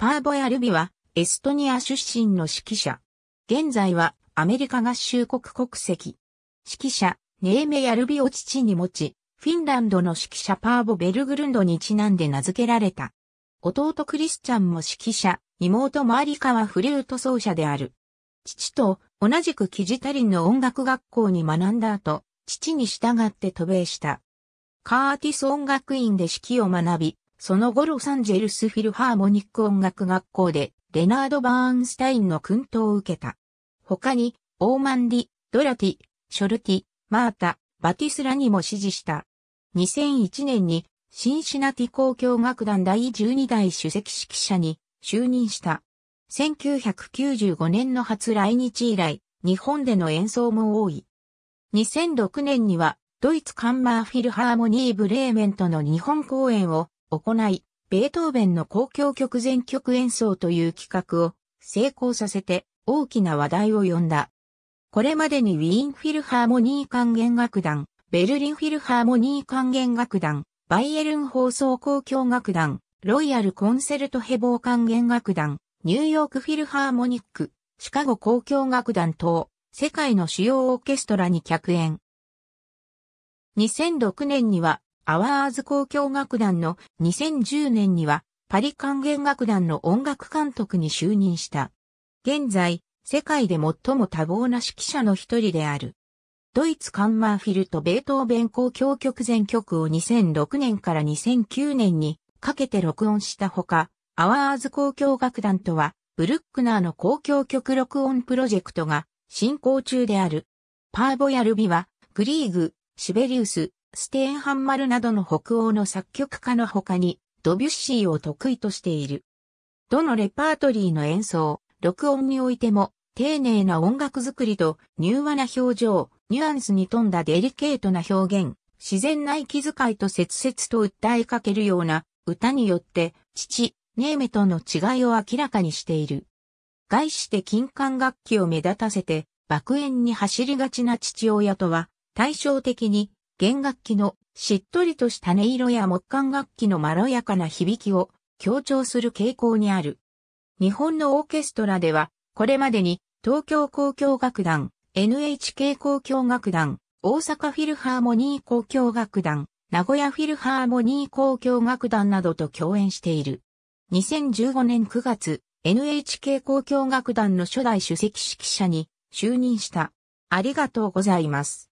パーボヤ・ルビは、エストニア出身の指揮者。現在は、アメリカ合衆国国籍。指揮者、ネーメヤ・ルビを父に持ち、フィンランドの指揮者パーボ・ベルグルンドにちなんで名付けられた。弟クリスチャンも指揮者、妹マリカはフルート奏者である。父と同じくキジタリンの音楽学校に学んだ後、父に従って渡米した。カーティス音楽院で指揮を学び、その後ロサンジェルスフィルハーモニック音楽学校でレナード・バーンスタインの訓導を受けた。他に、オーマンディ、ドラティ、ショルティ、マータ、バティスラにも支持した。2001年に、シンシナティ交響楽団第12代主席指揮者に就任した。1995年の初来日以来、日本での演奏も多い。2006年には、ドイツカンマーフィルハーモニーブレーメントの日本公演を行い、ベートーベンの公共曲全曲演奏という企画を成功させて大きな話題を呼んだ。これまでにウィーンフィルハーモニー管弦楽団、ベルリンフィルハーモニー管弦楽団、バイエルン放送公共楽団、ロイヤルコンセルトヘボー管弦楽団、ニューヨークフィルハーモニック、シカゴ公共楽団等、世界の主要オーケストラに客演。2006年にはアワーズ交響楽団の2010年にはパリ管弦楽団の音楽監督に就任した。現在、世界で最も多忙な指揮者の一人である。ドイツカンマーフィルとベートーベン交響曲全曲を2006年から2009年にかけて録音したほか、アワーズ交響楽団とは、ブルックナーの交響曲録音プロジェクトが進行中である。パーボヤルビは、グリーグ、シベリウス、ステーンハンマルなどの北欧の作曲家の他に、ドビュッシーを得意としている。どのレパートリーの演奏、録音においても、丁寧な音楽作りと、柔和な表情、ニュアンスに富んだデリケートな表現、自然な息遣いと切々と訴えかけるような歌によって、父、ネーメとの違いを明らかにしている。概して金管楽器を目立たせて、爆炎に走りがちな父親とは、対照的に弦楽器のしっとりとした音色や木管楽器のまろやかな響きを強調する傾向にある。日本のオーケストラでは、これまでに東京交響楽団、NHK 交響楽団、大阪フィルハーモニー交響楽団、名古屋フィルハーモニー交響楽団などと共演している。2015年9月、NHK 交響楽団の初代首席指揮者に就任した。ありがとうございます。